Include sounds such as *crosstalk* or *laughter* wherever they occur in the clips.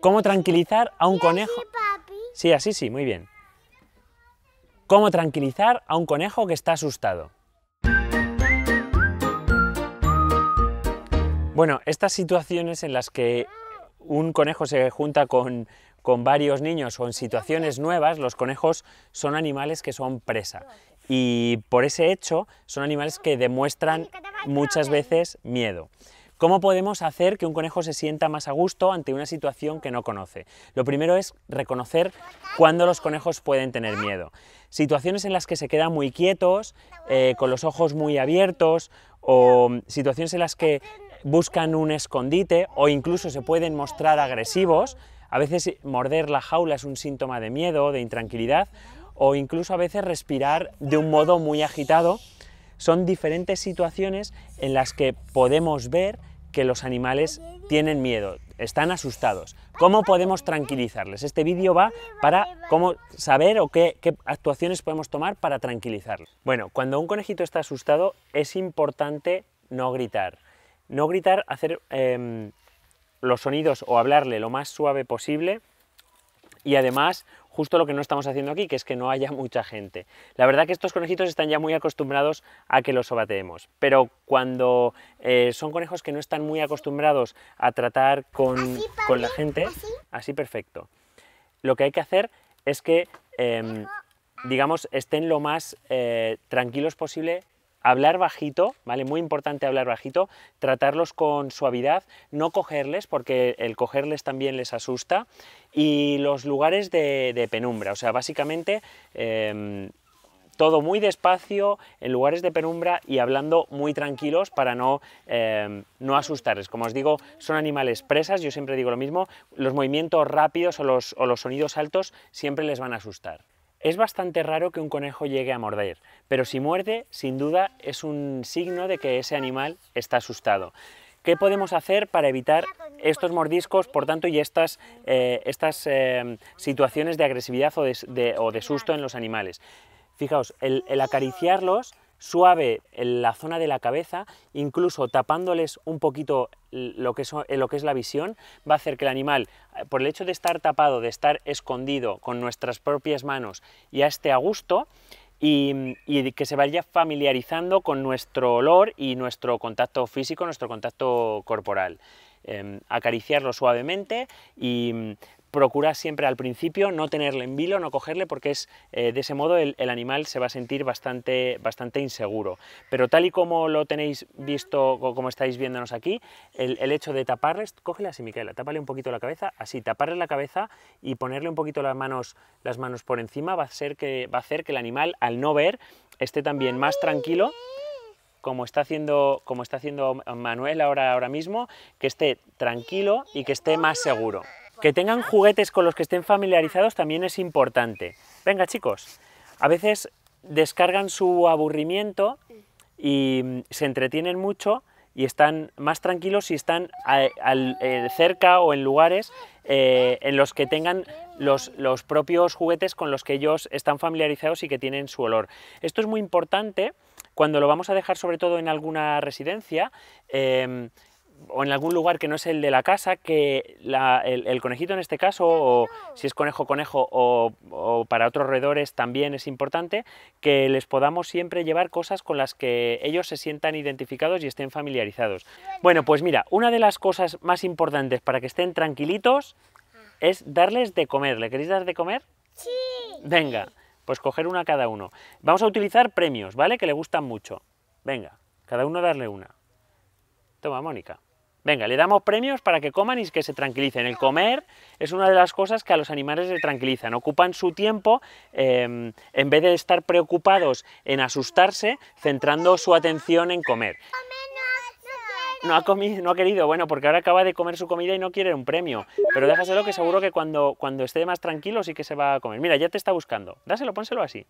¿Cómo tranquilizar a un conejo? Sí, así sí, muy bien. ¿Cómo tranquilizar a un conejo que está asustado? Bueno, estas situaciones en las que un conejo se junta con varios niños o en situaciones nuevas, los conejos son animales que son presa. Y por ese hecho, son animales que demuestran muchas veces miedo. ¿Cómo podemos hacer que un conejo se sienta más a gusto ante una situación que no conoce? Lo primero es reconocer cuándo los conejos pueden tener miedo. Situaciones en las que se quedan muy quietos, eh, con los ojos muy abiertos, o situaciones en las que buscan un escondite o incluso se pueden mostrar agresivos. A veces morder la jaula es un síntoma de miedo, de intranquilidad, o incluso a veces respirar de un modo muy agitado son diferentes situaciones en las que podemos ver que los animales tienen miedo, están asustados. ¿Cómo podemos tranquilizarles? Este vídeo va para cómo saber o qué, actuaciones podemos tomar para tranquilizarlos. Bueno, cuando un conejito está asustado es importante no gritar. No gritar, hacer em, los sonidos o hablarle lo más suave posible y además justo lo que no estamos haciendo aquí, que es que no haya *laughs* mucha gente. La verdad que estos conejitos están ya muy acostumbrados a que los sobateemos, pero cuando eh, son conejos que no están muy acostumbrados a tratar con, la gente, así. perfecto. Lo que hay que hacer es que, em, digamos, estén lo más eh, tranquilos posible hablar bajito, ¿vale? Muy importante hablar bajito, tratarlos con suavidad, no cogerles, porque el cogerles también les asusta, y los lugares de, penumbra, o sea, básicamente... Em, todo muy despacio, en lugares de penumbra y hablando muy tranquilos para no, em, no asustarles. Como os digo, son animales presas, yo siempre digo lo mismo, los movimientos rápidos o los sonidos altos siempre les van a asustar. Es bastante raro que un conejo llegue a morder, pero si muerde, sin duda es un signo de que ese animal está asustado. ¿Qué podemos hacer para evitar estos mordiscos, por tanto, y estas, eh, estas em, situaciones de agresividad o de, o de, susto en los animales? Fijaos, el acariciarlos suave en la zona de la cabeza, incluso tapándoles un poquito lo que, es, eh, lo que es la visión, va a hacer que el animal, eh, por el hecho de estar tapado, de estar escondido con nuestras propias manos, ya esté a este gusto, y, que se vaya familiarizando con nuestro olor y nuestro contacto físico, nuestro contacto corporal. Em, acariciarlo suavemente y Procura siempre al principio no tenerle en vilo, no cogerle, porque es eh, de ese modo el, animal se va a sentir bastante, bastante inseguro. Pero tal y como lo tenéis visto como estáis viéndonos aquí, el, hecho de taparles, cógele así Micaela, tápale un poquito la cabeza, así, taparle la cabeza y ponerle un poquito las manos, las manos por encima va a, hacer que, va a hacer que el animal, al no ver, esté también más tranquilo como está haciendo, como está haciendo Manuel ahora, ahora mismo, que esté tranquilo y que esté más seguro. Que tengan juguetes con los que estén familiarizados también es importante. Venga chicos, a veces descargan su aburrimiento y mm, se entretienen mucho y están más tranquilos si están eh, cerca o en lugares eh, en los que tengan los, los, propios juguetes con los que ellos están familiarizados y que tienen su olor. Esto es muy importante cuando lo vamos a dejar sobre todo en alguna residencia. Em, o en algún lugar que no es el de la casa, que el, conejito en este caso, o si es conejo, conejo, o, para otros roedores también es importante, que les podamos siempre llevar cosas con las que ellos se sientan identificados y estén familiarizados. Bueno, pues mira, una de las cosas más importantes para que estén tranquilitos ah. es darles de comer. ¿Le queréis dar de comer? Sí. Venga, pues coger una cada uno. Vamos a utilizar premios, ¿vale? Que le gustan mucho. Venga, cada uno darle una. Toma, Mónica. Venga, le damos premios para que coman y que se tranquilicen. El comer es una de las cosas que a los animales les tranquilizan. Ocupan su tiempo, em, en vez de estar preocupados en asustarse, centrando su atención en comer. No ha, comido, no ha querido, bueno, porque ahora acaba de comer su comida y no quiere un premio. Pero déjaselo que seguro que cuando, cuando esté más tranquilo sí que se va a comer. Mira, ya te está buscando. Dáselo, pónselo así.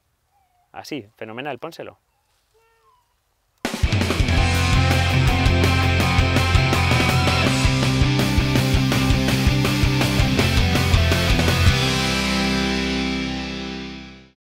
Así, fenomenal, pónselo.